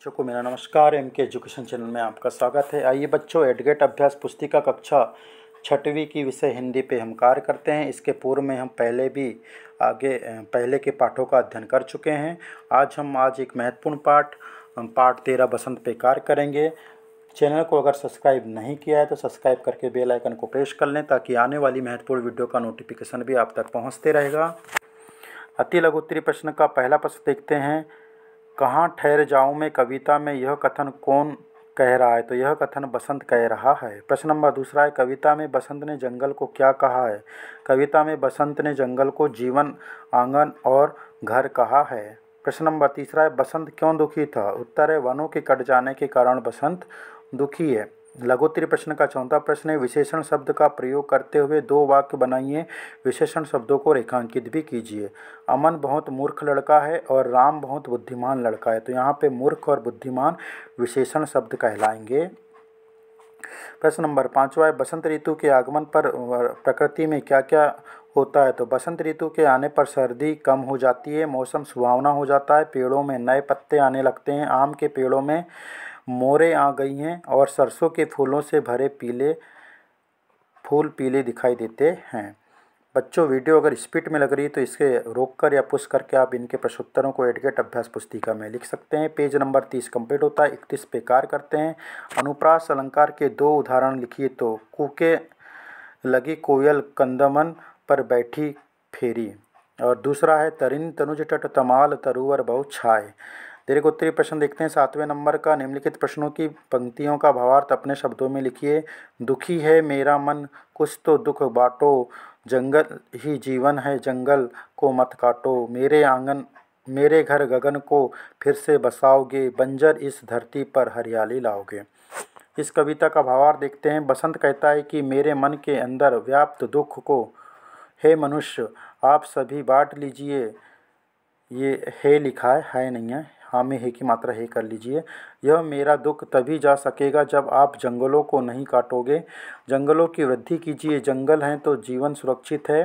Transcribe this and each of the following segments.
बच्चों को मेरा नमस्कार एम के एजुकेशन चैनल में आपका स्वागत है आइए बच्चों एडगेट अभ्यास पुस्तिका कक्षा छठवीं की विषय हिंदी पे हम कार्य करते हैं इसके पूर्व में हम पहले भी आगे पहले के पाठों का अध्ययन कर चुके हैं आज हम आज एक महत्वपूर्ण पाठ पाठ तेरह बसंत पे कार्य करेंगे चैनल को अगर सब्सक्राइब नहीं किया है तो सब्सक्राइब करके बेल आइकन को प्रेस कर लें ताकि आने वाली महत्वपूर्ण वीडियो का नोटिफिकेशन भी आप तक पहुँचते रहेगा अति लघुत्तरी प्रश्न का पहला प्रश्न देखते हैं कहाँ ठहर जाऊँ में कविता में यह कथन कौन कह रहा है तो यह कथन बसंत कह रहा है प्रश्न नंबर दूसरा है कविता में बसंत ने जंगल को क्या कहा है कविता में बसंत ने जंगल को जीवन आंगन और घर कहा है प्रश्न नंबर तीसरा है बसंत क्यों दुखी था उत्तर है वनों के कट जाने के कारण बसंत दुखी है लघुत्तरी प्रश्न का चौथा प्रश्न है विशेषण शब्द का प्रयोग करते हुए दो वाक्य बनाइए विशेषण शब्दों को रेखांकित भी कीजिए अमन बहुत मूर्ख लड़का है और राम बहुत बुद्धिमान लड़का है तो यहाँ पे मूर्ख और बुद्धिमान विशेषण शब्द कहलाएंगे प्रश्न नंबर पाँचवा है बसंत ऋतु के आगमन पर प्रकृति में क्या क्या होता है तो बसंत ऋतु के आने पर सर्दी कम हो जाती है मौसम सुहावना हो जाता है पेड़ों में नए पत्ते आने लगते हैं आम के पेड़ों में मोरें आ गई हैं और सरसों के फूलों से भरे पीले फूल पीले दिखाई देते हैं बच्चों वीडियो अगर स्पीड में लग रही है तो इसके रोक कर या पुश करके आप इनके प्रश्नोत्तरों को एडगेट अभ्यास पुस्तिका में लिख सकते हैं पेज नंबर तीस कंप्लीट होता है इकतीस पे कार्य करते हैं अनुप्रास अलंकार के दो उदाहरण लिखिए तो कुके लगी कोयल कंदमन पर बैठी फेरी और दूसरा है तरिन तनुज तट तमाल तरुवर बहु छाए उत्तरी प्रश्न देखते हैं सातवें नंबर का निम्नलिखित प्रश्नों की पंक्तियों का भावार्थ अपने शब्दों में लिखिए दुखी है मेरा मन कुछ तो दुख बाँटो जंगल ही जीवन है जंगल को मत काटो मेरे आंगन मेरे घर गगन को फिर से बसाओगे बंजर इस धरती पर हरियाली लाओगे इस कविता का भावार देखते हैं बसंत कहता है कि मेरे मन के अंदर व्याप्त दुख को हे मनुष्य आप सभी बांट लीजिए ये हे लिखा है, है नहीं है हाँ में हे की मात्रा हे कर लीजिए यह मेरा दुख तभी जा सकेगा जब आप जंगलों को नहीं काटोगे जंगलों की वृद्धि कीजिए जंगल हैं तो जीवन सुरक्षित है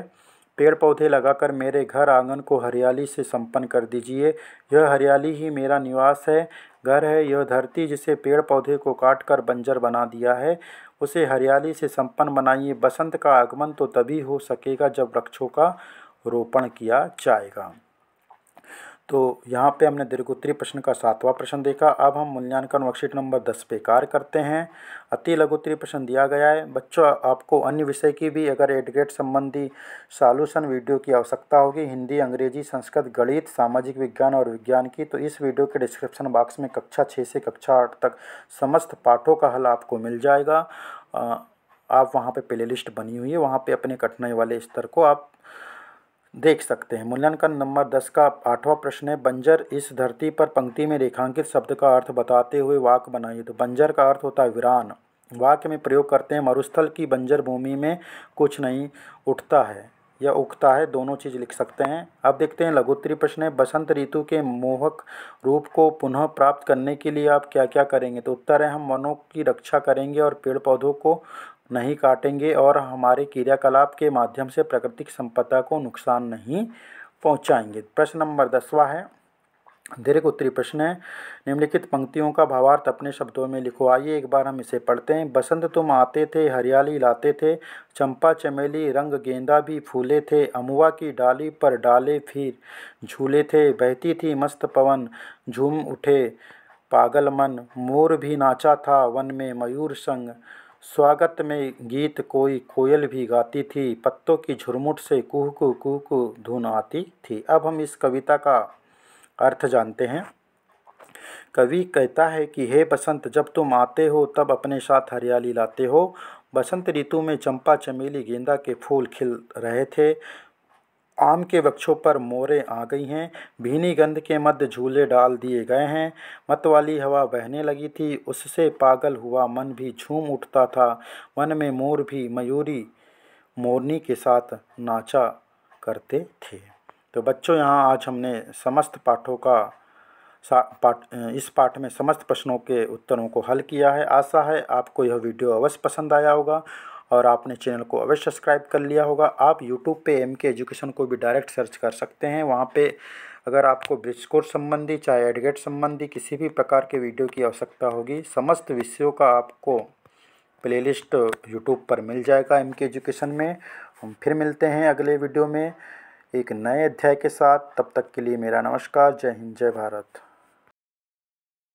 पेड़ पौधे लगाकर मेरे घर आंगन को हरियाली से संपन्न कर दीजिए यह हरियाली ही मेरा निवास है घर है यह धरती जिसे पेड़ पौधे को काट कर बंजर बना दिया है उसे हरियाली से संपन्न बनाइए बसंत का आगमन तो तभी हो सकेगा जब वृक्षों का रोपण किया जाएगा तो यहाँ पे हमने दीर्घोत्तरी प्रश्न का सातवां प्रश्न देखा अब हम मूल्यांकन वर्कशीट नंबर दस पे कार्य करते हैं अति लघुत्तरी प्रश्न दिया गया है बच्चों आपको अन्य विषय की भी अगर एडग्रेड संबंधी सॉल्यूशन वीडियो की आवश्यकता होगी हिंदी अंग्रेजी संस्कृत गणित सामाजिक विज्ञान और विज्ञान की तो इस वीडियो के डिस्क्रिप्शन बॉक्स में कक्षा छः से कक्षा आठ तक समस्त पाठों का हल आपको मिल जाएगा आप वहाँ पर प्ले बनी हुई है वहाँ पर अपने कठिनाई वाले स्तर को आप देख सकते हैं मूल्यांकन नंबर दस का आठवां प्रश्न है बंजर इस धरती पर पंक्ति में रेखांकित शब्द का अर्थ बताते हुए वाक बनाइए तो बंजर का अर्थ होता है वीरान वाक्य में प्रयोग करते हैं मरुस्थल की बंजर भूमि में कुछ नहीं उठता है या उगता है दोनों चीज़ लिख सकते हैं अब देखते हैं लघुत्तरी प्रश्न है बसंत ऋतु के मोहक रूप को पुनः प्राप्त करने के लिए आप क्या क्या करेंगे तो उत्तर है हम वनों की रक्षा करेंगे और पेड़ पौधों को नहीं काटेंगे और हमारे क्रियाकलाप के माध्यम से प्राकृतिक संपदा को नुकसान नहीं पहुंचाएंगे प्रश्न नंबर दसवा है दीर्घ उत्तरी प्रश्न है निम्नलिखित पंक्तियों का भावार्थ अपने शब्दों में लिखो आइए एक बार हम इसे पढ़ते हैं बसंत तुम आते थे हरियाली लाते थे चंपा चमेली रंग गेंदा भी फूले थे अमुआ की डाली पर डाले फिर झूले थे बहती थी मस्त पवन झूम उठे पागल मन मोर भी नाचा था वन में मयूर संग स्वागत में गीत कोई कोयल भी गाती थी पत्तों की झुरमुट से कुह कुह कुह कु धुन आती थी अब हम इस कविता का अर्थ जानते हैं कवि कहता है कि हे बसंत जब तुम आते हो तब अपने साथ हरियाली लाते हो बसंत ऋतु में चंपा चमेली गेंदा के फूल खिल रहे थे आम के वृक्षों पर मोरें आ गई हैं भीनी गंध के मध्य झूले डाल दिए गए हैं मतवाली हवा बहने लगी थी उससे पागल हुआ मन भी झूम उठता था मन में मोर भी मयूरी मोरनी के साथ नाचा करते थे तो बच्चों यहाँ आज हमने समस्त पाठों का पाठ इस पाठ में समस्त प्रश्नों के उत्तरों को हल किया है आशा है आपको यह वीडियो अवश्य पसंद आया होगा और आपने चैनल को अवश्य सब्सक्राइब कर लिया होगा आप यूट्यूब पे एम के एजुकेशन को भी डायरेक्ट सर्च कर सकते हैं वहाँ पे अगर आपको ब्रिज कोर्स संबंधी चाहे एडगेट संबंधी किसी भी प्रकार के वीडियो की आवश्यकता होगी समस्त विषयों का आपको प्लेलिस्ट यूट्यूब पर मिल जाएगा एम के एजुकेशन में हम फिर मिलते हैं अगले वीडियो में एक नए अध्याय के साथ तब तक के लिए मेरा नमस्कार जय हिंद जय भारत